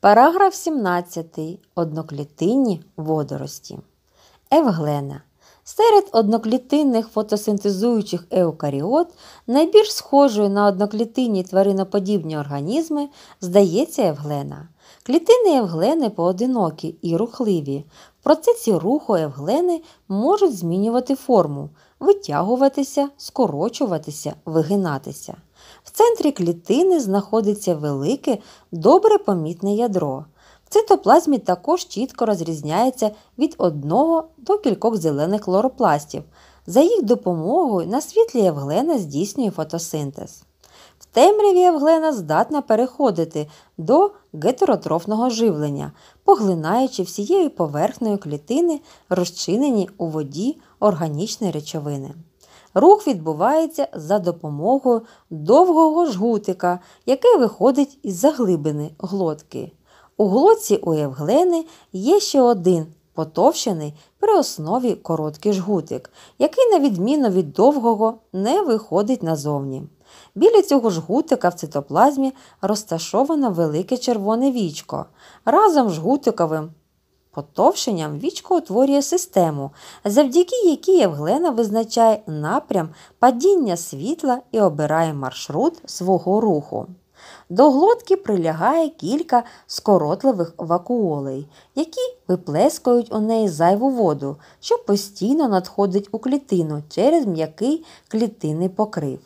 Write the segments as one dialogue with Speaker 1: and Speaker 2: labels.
Speaker 1: Параграф 17. Одноклітинні водорості. Евглена. Серед одноклітинних фотосинтезуючих еукаріот найбільш схожою на одноклітинні твариноподібні організми здається Евглена. Клітини Евглени поодинокі і рухливі. В процесі руху Евглени можуть змінювати форму, витягуватися, скорочуватися, вигинатися. В центрі клітини знаходиться велике, добре помітне ядро. В цитоплазмі також чітко розрізняється від одного до кількох зелених хлоропластів. За їх допомогою на світлі Євглена здійснює фотосинтез. В темряві евглена здатна переходити до гетеротрофного живлення, поглинаючи всією поверхнею клітини, розчинені у воді органічні речовини. Рух відбувається за допомогою довгого жгутика, який виходить із заглибини глотки. У глотці у Євглени є ще один потовщений при основі короткий жгутик, який, на відміну від довгого, не виходить назовні. Біля цього жгутика в цитоплазмі розташовано велике червоне вічко. Разом з жгутиковим Потовшенням вічко утворює систему, завдяки якій Євглена визначає напрям падіння світла і обирає маршрут свого руху. До глотки прилягає кілька скоротливих вакуолей, які виплескують у неї зайву воду, що постійно надходить у клітину через м'який клітинний покрив.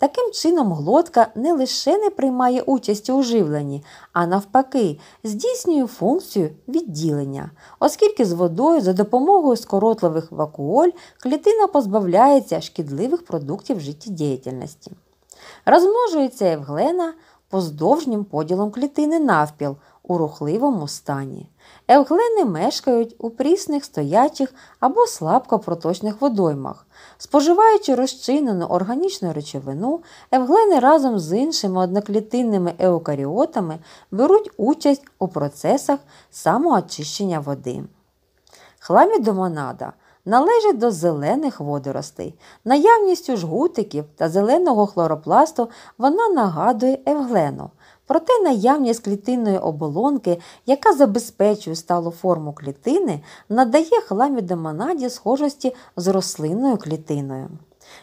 Speaker 1: Таким чином, глотка не лише не приймає участь у живленні, а навпаки, здійснює функцію відділення, оскільки з водою за допомогою скоротливих вакуоль клітина позбавляється шкідливих продуктів життєдіяльності. Розмножується євглена поздовжнім поділом клітини навпіл у рухливому стані. Евглени мешкають у прісних, стоячих або слабко проточних водоймах. Споживаючи розчинену органічну речовину, евглени разом з іншими одноклітинними еукаріотами беруть участь у процесах самоочищення води. Хламідомонада належить до зелених водоростей. Наявністю жгутиків та зеленого хлоропласту вона нагадує евглену. Проте наявність клітинної оболонки, яка забезпечує сталу форму клітини, надає хламідомонаді схожості з рослинною клітиною.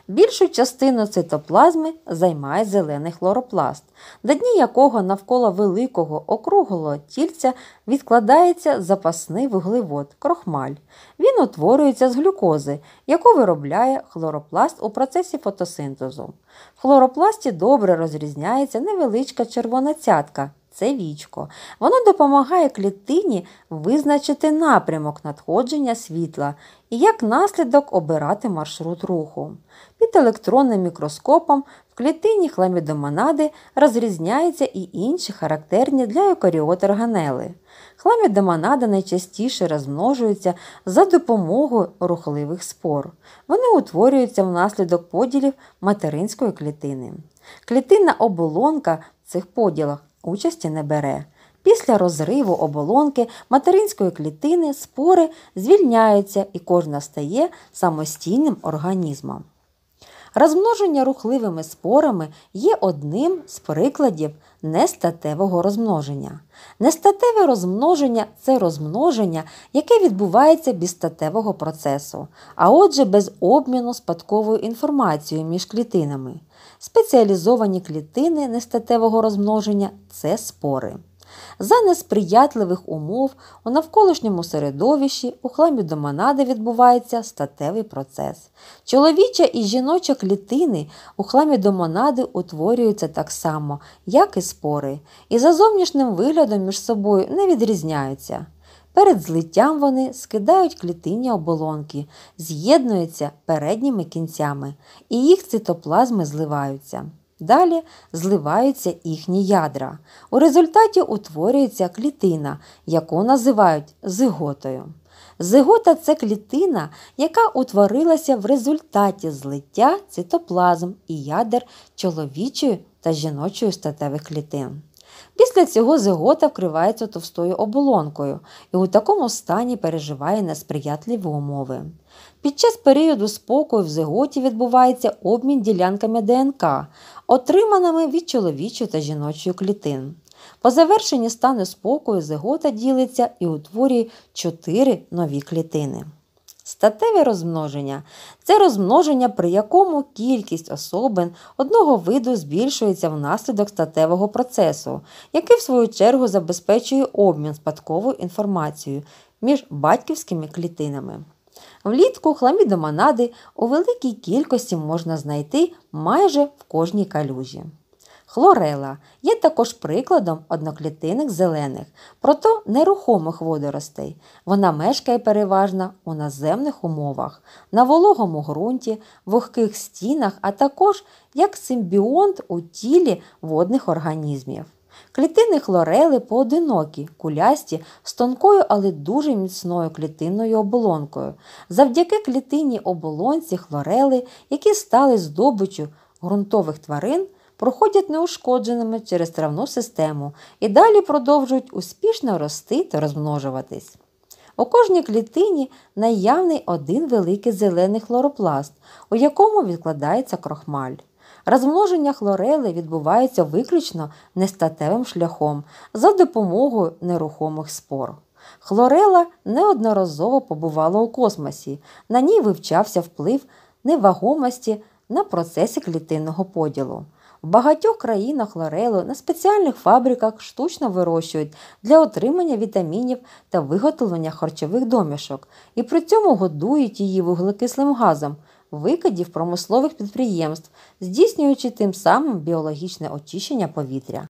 Speaker 1: Більшу частину цитоплазми займає зелений хлоропласт, на дні якого навколо великого округлого тільця відкладається запасний вуглевод крохмаль. Він утворюється з глюкози, яку виробляє хлоропласт у процесі фотосинтезу. В хлоропласті добре розрізняється невеличка червона цятка це вічко. Воно допомагає клітині визначити напрямок надходження світла і як наслідок обирати маршрут руху. Під електронним мікроскопом в клітині хламідомонади розрізняються і інші характерні для екаріот органели. Хламідомонада найчастіше розмножується за допомогою рухливих спор. Вони утворюються внаслідок поділів материнської клітини. Клітинна оболонка в цих поділах участі не бере. Після розриву оболонки материнської клітини спори звільняються і кожна стає самостійним організмом. Розмноження рухливими спорами є одним з прикладів нестатевого розмноження. Нестатеве розмноження це розмноження, яке відбувається без статевого процесу, а отже, без обміну спадковою інформацією між клітинами. Спеціалізовані клітини нестатевого розмноження це спори за несприятливих умов у навколишньому середовищі у хламі доманади відбувається статевий процес. Чоловіча і жіноча клітини у хламі доманади утворюються так само, як і спори, і за зовнішнім виглядом між собою не відрізняються. Перед злиттям вони скидають клітинні оболонки, з'єднуються передніми кінцями, і їх цитоплазми зливаються. Далі зливаються їхні ядра. У результаті утворюється клітина, яку називають зиготою. Зигота це клітина, яка утворилася в результаті злиття цитоплазм і ядер чоловічої та жіночої статевих клітин. Після цього зигота вкривається товстою оболонкою і у такому стані переживає несприятливі умови. Під час періоду спокою в зиготі відбувається обмін ділянками ДНК, отриманими від чоловічої та жіночої клітин. По завершенні стану спокою зигота ділиться і утворює чотири нові клітини. Статеві розмноження це розмноження, при якому кількість особин одного виду збільшується внаслідок статевого процесу, який в свою чергу забезпечує обмін спадковою інформацією між батьківськими клітинами. Влітку хламідомонади у великій кількості можна знайти майже в кожній калюжі. Хлорела є також прикладом одноклітинних зелених, прото нерухомих водоростей. Вона мешкає переважно у наземних умовах, на вологому ґрунті, вогких стінах, а також як симбіонт у тілі водних організмів. Клітини хлорели поодинокі, кулясті, з тонкою, але дуже міцною клітинною оболонкою. Завдяки клітинній оболонці хлорели, які стали здобичю ґрунтових тварин, проходять неушкодженими через травну систему і далі продовжують успішно рости та розмножуватись. У кожній клітині наявний один великий зелений хлоропласт, у якому відкладається крохмаль. Розмноження хлорели відбувається виключно нестатевим шляхом за допомогою нерухомих спор. Хлорела неодноразово побувала у космосі, на ній вивчався вплив невагомості на процесі клітинного поділу. В багатьох країнах хлорелу на спеціальних фабриках штучно вирощують для отримання вітамінів та виготовлення харчових домішок і при цьому годують її вуглекислим газом, викидів промислових підприємств, здійснюючи тим самим біологічне очищення повітря.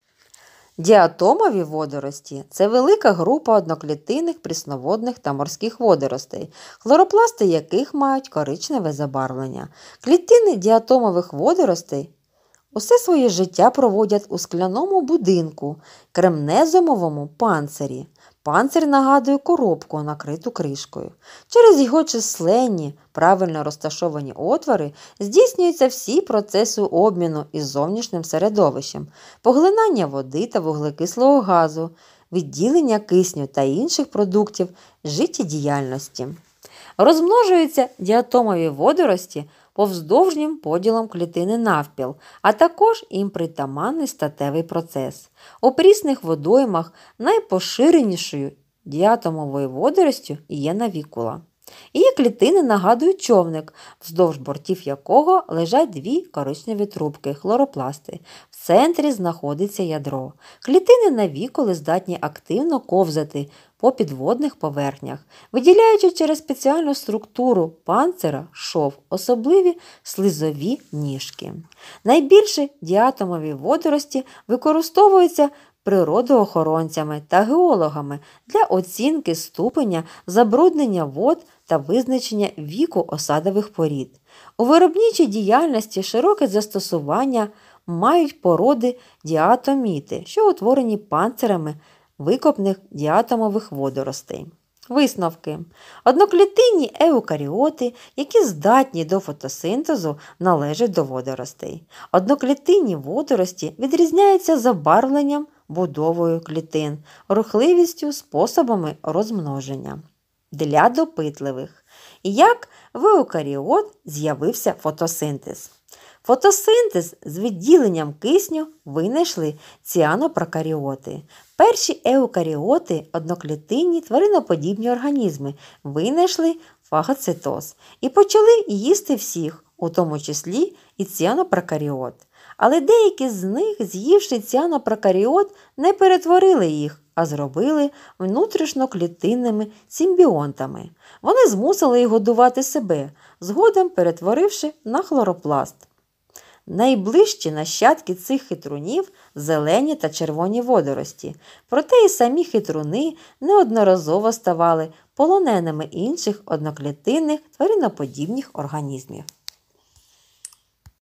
Speaker 1: Діатомові водорості це велика група одноклітинних прісноводних та морських водоростей, хлоропласти яких мають коричневе забарвлення. Клітини діатомових водоростей усе своє життя проводять у скляному будинку, кремнезумовому панцирі. Панцир нагадує коробку, накриту кришкою. Через його численні, правильно розташовані отвори здійснюються всі процеси обміну із зовнішнім середовищем, поглинання води та вуглекислого газу, відділення кисню та інших продуктів життєдіяльності. Розмножуються діатомові водорості повздовжнім поділом клітини навпіл, а також їм притаманний статевий процес. У прісних водоймах найпоширенішою діатомовою водоростю є навікула. І клітини нагадують човник, вздовж бортів якого лежать дві коричневі трубки, хлоропласти. В центрі знаходиться ядро. Клітини навіколи здатні активно ковзати по підводних поверхнях, виділяючи через спеціальну структуру панцира, шов, особливі слизові ніжки. Найбільше діатомові водорості використовуються природоохоронцями та геологами для оцінки ступеня забруднення вод та визначення віку осадових порід. У виробничій діяльності широке застосування мають породи діатоміти, що утворені панцирами викопних діатомових водоростей. Висновки. Одноклітинні еукаріоти, які здатні до фотосинтезу, належать до водоростей. Одноклітинні водорості відрізняються забарвленням будовою клітин, рухливістю, способами розмноження. Для допитливих, як в еукаріот з'явився фотосинтез. Фотосинтез з відділенням кисню винайшли ціанопрокаріоти. Перші еукаріоти, одноклітинні твариноподібні організми, винайшли фагоцитоз і почали їсти всіх, у тому числі і ціанопрокаріот але деякі з них, з'ївши цяна прокаріот, не перетворили їх, а зробили внутрішньоклітинними симбіонтами. Вони змусили їх годувати себе, згодом перетворивши на хлоропласт. Найближчі нащадки цих хитрунів зелені та червоні водорості, проте і самі хитруни неодноразово ставали полоненими інших одноклітинних твариноподібних організмів.